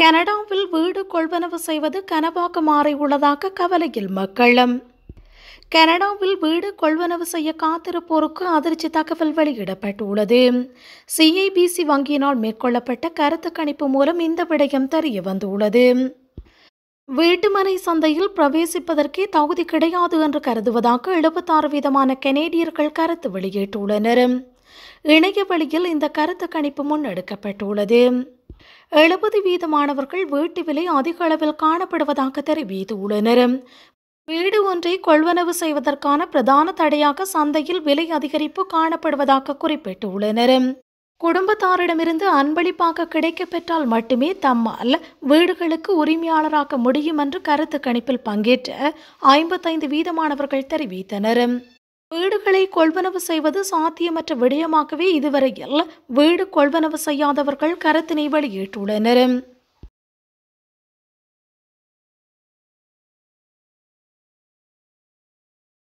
கனடாவில் வீடு கொள்வனவு செய்வது கனவாக உள்ளதாக கவலையில் மக்களும் கனடாவில் வீடு கொள்வனவு செய்ய காத்திருப்போருக்கு அதிர்ச்சி தகவல் வெளியிடப்பட்டுள்ளது சிஐபிசி வங்கியினால் மேற்கொள்ளப்பட்ட கருத்து கணிப்பு மூலம் இந்த விடயம் தெரிய வந்துள்ளது வீட்டுமனை சந்தையில் பிரவேசிப்பதற்கே தகுதி கிடையாது என்று கருதுவதாக எழுபத்தாறு விதமான கெனேடியர்கள் கருத்து வெளியிட்டுள்ளனர் இணைய வழியில் இந்த கருத்து கணிப்பு முன்னெடுக்கப்பட்டுள்ளது எழுபது வீதமானவர்கள் வீட்டு விலை அதிக அளவில் காணப்படுவதாக தெரிவித்துள்ளனர் வீடு ஒன்றை கொள்வனவு செய்வதற்கான பிரதான தடையாக சந்தையில் விலை அதிகரிப்பு காணப்படுவதாக குறிப்பிட்டுள்ளனர் குடும்பத்தாரிடமிருந்து அன்பளிப்பாக கிடைக்கப்பெற்றால் மட்டுமே தம்மால் வீடுகளுக்கு உரிமையாளராக முடியும் என்று கருத்து கணிப்பில் பங்கேற்ற ஐம்பத்தைந்து வீதமானவர்கள் தெரிவித்தனர் வீடுகளை கொள்வனவு செய்வது சாத்தியமற்ற விடயமாகவே இதுவரையில் வீடு கொள்வனவு செய்யாதவர்கள் கருத்தினை வெளியிட்டுள்ளனர்